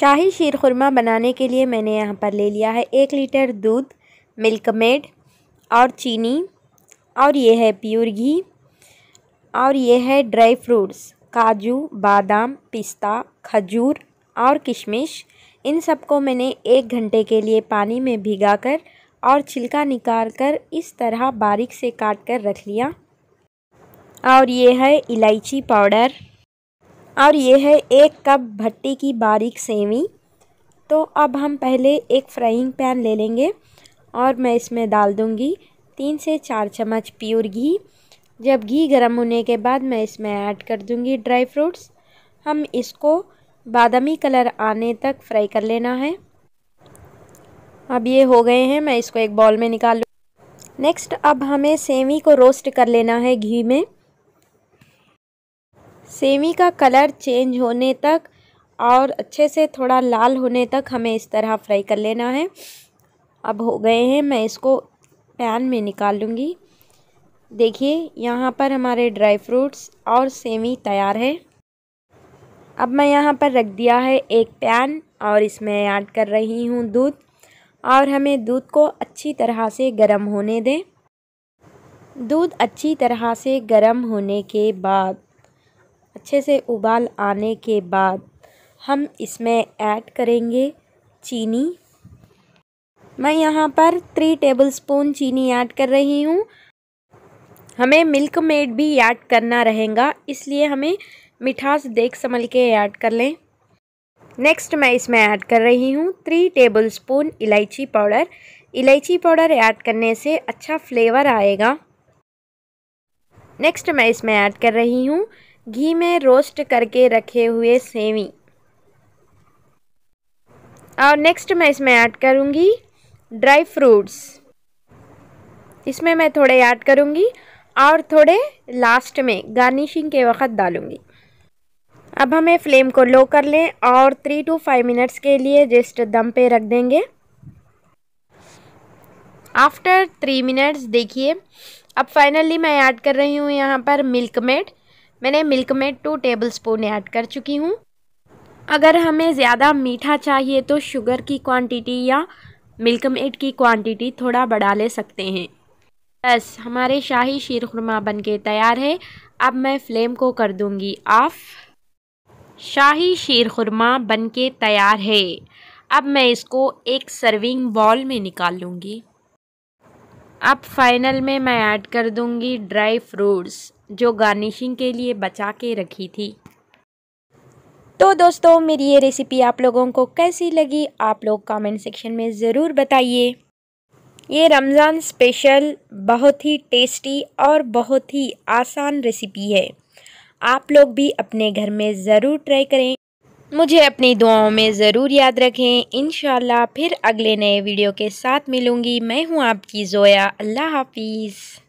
शाही शीर खुरमा बनाने के लिए मैंने यहाँ पर ले लिया है एक लीटर दूध मिल्क मेड और चीनी और ये है प्योर घी और ये है ड्राई फ्रूट्स काजू बादाम पिस्ता खजूर और किशमिश इन सबको मैंने एक घंटे के लिए पानी में भिगा कर और छिलका निकाल कर इस तरह बारीक से काट कर रख लिया और ये है इलायची पाउडर और ये है एक कप भट्टी की बारीक सेवी तो अब हम पहले एक फ्राइंग पैन ले लेंगे और मैं इसमें डाल दूँगी तीन से चार चम्मच प्योर घी जब घी गर्म होने के बाद मैं इसमें ऐड कर दूँगी ड्राई फ्रूट्स हम इसको बादामी कलर आने तक फ्राई कर लेना है अब ये हो गए हैं मैं इसको एक बॉल में निकाल लूँ नेक्स्ट अब हमें सेवी को रोस्ट कर लेना है घी में सेमी का कलर चेंज होने तक और अच्छे से थोड़ा लाल होने तक हमें इस तरह फ्राई कर लेना है अब हो गए हैं मैं इसको पैन में निकाल लूँगी देखिए यहाँ पर हमारे ड्राई फ्रूट्स और सेमी तैयार है अब मैं यहाँ पर रख दिया है एक पैन और इसमें ऐड कर रही हूँ दूध और हमें दूध को अच्छी तरह से गर्म होने दें दूध अच्छी तरह से गर्म होने के बाद अच्छे से उबाल आने के बाद हम इसमें ऐड करेंगे चीनी मैं यहाँ पर थ्री टेबलस्पून चीनी ऐड कर रही हूँ हमें मिल्क मेड भी ऐड करना रहेगा इसलिए हमें मिठास देख संभल के ऐड कर लें नेक्स्ट मैं इसमें ऐड कर रही हूँ थ्री टेबल स्पून इलायची पाउडर इलायची पाउडर ऐड करने से अच्छा फ्लेवर आएगा नेक्स्ट मैं इसमें ऐड कर रही हूँ घी में रोस्ट करके रखे हुए सेवी और नेक्स्ट मैं इसमें ऐड करूँगी ड्राई फ्रूट्स इसमें मैं थोड़े ऐड करूँगी और थोड़े लास्ट में गार्निशिंग के वक्त डालूँगी अब हमें फ्लेम को लो कर लें और थ्री टू फाइव मिनट्स के लिए जस्ट दम पे रख देंगे आफ्टर थ्री मिनट्स देखिए अब फाइनली मैं ऐड कर रही हूँ यहाँ पर मिल्क मेड मैंने मिल्क में टू टेबल स्पून ऐड कर चुकी हूँ अगर हमें ज़्यादा मीठा चाहिए तो शुगर की क्वांटिटी या मिल्क मेड की क्वांटिटी थोड़ा बढ़ा ले सकते हैं बस हमारे शाही शीर खुरमा बन के तैयार है अब मैं फ्लेम को कर दूँगी ऑफ शाही शीर खुरमा बन के तैयार है अब मैं इसको एक सर्विंग बॉल में निकाल लूँगी अब फाइनल में मैं ऐड कर दूंगी ड्राई फ्रूट्स जो गार्निशिंग के लिए बचा के रखी थी तो दोस्तों मेरी ये रेसिपी आप लोगों को कैसी लगी आप लोग कमेंट सेक्शन में ज़रूर बताइए ये रमज़ान स्पेशल बहुत ही टेस्टी और बहुत ही आसान रेसिपी है आप लोग भी अपने घर में ज़रूर ट्राई करें मुझे अपनी दुआओं में ज़रूर याद रखें इन फिर अगले नए वीडियो के साथ मिलूँगी मैं हूँ आपकी ज़ोया अल्लाह हाफिज़